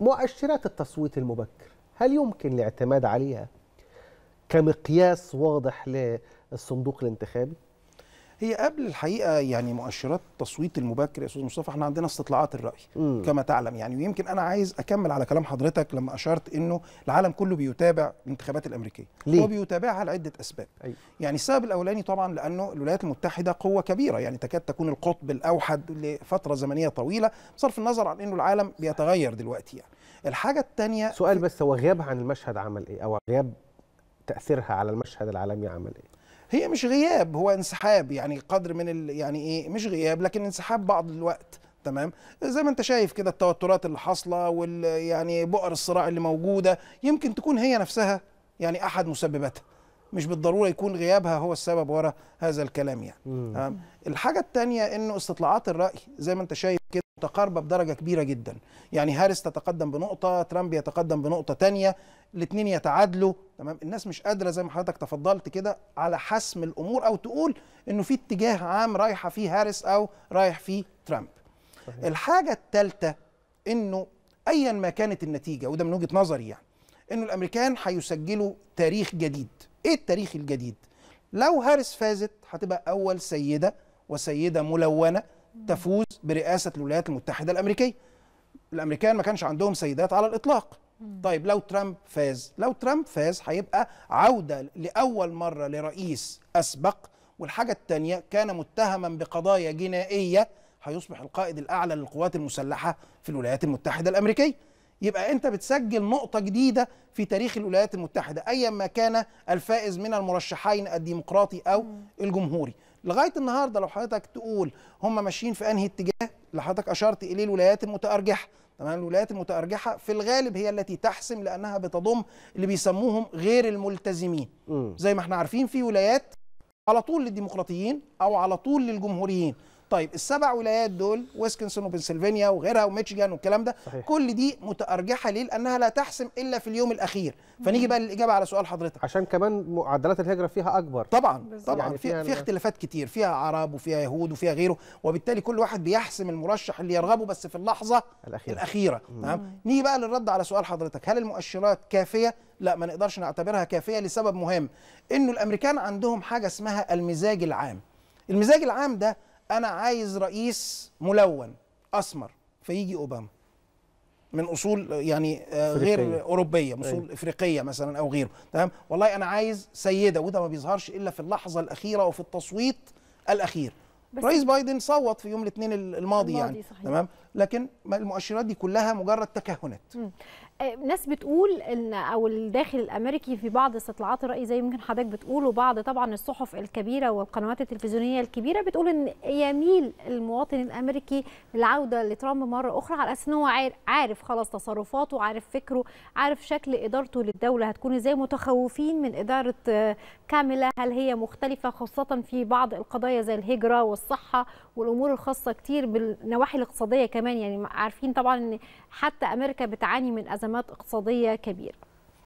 مؤشرات التصويت المبكر هل يمكن الاعتماد عليها كمقياس واضح للصندوق الانتخابي؟ هي قبل الحقيقه يعني مؤشرات التصويت المبكر يا استاذ مصطفى احنا عندنا استطلاعات الراي م. كما تعلم يعني ويمكن انا عايز اكمل على كلام حضرتك لما اشرت انه العالم كله بيتابع الانتخابات الامريكيه ليه؟ هو بيتابعها لعده اسباب أي. يعني السبب الاولاني طبعا لانه الولايات المتحده قوه كبيره يعني تكاد تكون القطب الاوحد لفتره زمنيه طويله بصرف النظر عن انه العالم بيتغير دلوقتي يعني الحاجه الثانيه سؤال بس هو غيابها عن المشهد عمل ايه او غياب تاثيرها على المشهد العالمي عمل ايه هي مش غياب هو انسحاب يعني قدر من ال يعني ايه مش غياب لكن انسحاب بعض الوقت تمام زي ما انت شايف كده التوترات اللي حاصله وال يعني بؤر الصراع اللي موجوده يمكن تكون هي نفسها يعني احد مسبباتها مش بالضروره يكون غيابها هو السبب وراء هذا الكلام يعني الحاجه الثانيه انه استطلاعات الراي زي ما انت شايف متقاربة بدرجة كبيرة جدا يعني هارس تتقدم بنقطة ترامب يتقدم بنقطة تانية الاثنين يتعادلوا تمام الناس مش قادرة زي ما حضرتك تفضلت كده على حسم الأمور أو تقول إنه في اتجاه عام رايحة فيه هارس أو رايح فيه ترامب صحيح. الحاجة الثالثة إنه أيا ما كانت النتيجة وده من وجهة نظري يعني إنه الأمريكان هيسجلوا تاريخ جديد إيه التاريخ الجديد؟ لو هارس فازت هتبقى أول سيدة وسيدة ملونة تفوز برئاسه الولايات المتحده الامريكيه الامريكان ما كانش عندهم سيدات على الاطلاق طيب لو ترامب فاز لو ترامب فاز هيبقى عوده لاول مره لرئيس اسبق والحاجه الثانيه كان متهما بقضايا جنائيه هيصبح القائد الاعلى للقوات المسلحه في الولايات المتحده الامريكيه يبقى انت بتسجل نقطه جديده في تاريخ الولايات المتحده ايا ما كان الفائز من المرشحين الديمقراطي او الجمهوري لغايه النهارده لو حضرتك تقول هم ماشيين في انهي اتجاه اللي حضرتك اشرت اليه الولايات المتارجحه تمام الولايات المتارجحه في الغالب هي التي تحسم لانها بتضم اللي بيسموهم غير الملتزمين م. زي ما احنا عارفين في ولايات على طول للديمقراطيين او على طول للجمهوريين طيب السبع ولايات دول ويسكنسون وبنسلفانيا وغيرها وميشيغان والكلام ده صحيح. كل دي متارجحه ليه لانها لا تحسم الا في اليوم الاخير فنيجي بقى للاجابه على سؤال حضرتك عشان كمان معدلات الهجره فيها اكبر طبعا بالزبط. طبعا يعني فيها في اختلافات كتير فيها عرب وفيها يهود وفيها غيره وبالتالي كل واحد بيحسم المرشح اللي يرغبه بس في اللحظه الاخيره, الأخيرة. تمام نيجي بقى للرد على سؤال حضرتك هل المؤشرات كافيه لا ما نقدرش نعتبرها كافيه لسبب مهم انه الامريكان عندهم حاجه اسمها المزاج العام المزاج العام ده انا عايز رئيس ملون اسمر فيجي اوباما من اصول يعني آه، غير فريقية. اوروبيه من اصول أيه. افريقيه مثلا او غيره تمام والله انا عايز سيده وده ما بيظهرش الا في اللحظه الاخيره وفي التصويت الاخير رئيس بايدن صوت في يوم الاثنين الماضي, الماضي يعني صحيح. تمام لكن المؤشرات دي كلها مجرد تكهنات آه، ناس بتقول ان او الداخل الامريكي في بعض استطلاعات الراي زي ممكن حضرتك بتقول وبعض طبعا الصحف الكبيره والقنوات التلفزيونيه الكبيره بتقول ان يميل المواطن الامريكي للعوده لترامب مره اخرى على اساس ان هو عارف خلاص تصرفاته عارف فكره عارف شكل ادارته للدوله هتكون ازاي متخوفين من اداره آه، كامله هل هي مختلفه خاصه في بعض القضايا زي الهجره والصحه والامور الخاصه كتير بالنواحي الاقتصاديه كمان يعني عارفين طبعا ان حتى امريكا بتعاني من ازمات اقتصاديه كبيره